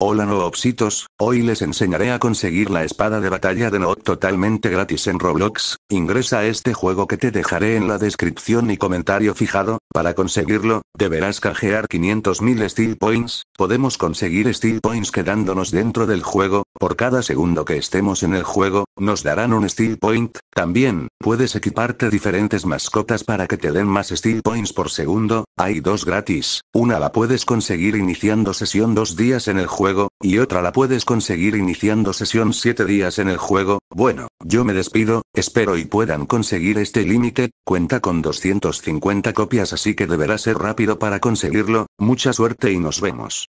Hola noobsitos, hoy les enseñaré a conseguir la espada de batalla de Noob totalmente gratis en Roblox, ingresa a este juego que te dejaré en la descripción y comentario fijado, para conseguirlo, deberás cajear 500.000 Steel Points, podemos conseguir Steel Points quedándonos dentro del juego, por cada segundo que estemos en el juego, nos darán un Steel Point, también, puedes equiparte diferentes mascotas para que te den más Steel Points por segundo, hay dos gratis, una la puedes conseguir iniciando sesión dos días en el juego, y otra la puedes conseguir iniciando sesión siete días en el juego, bueno, yo me despido, espero y puedan conseguir este límite, cuenta con 250 copias así que deberá ser rápido para conseguirlo, mucha suerte y nos vemos.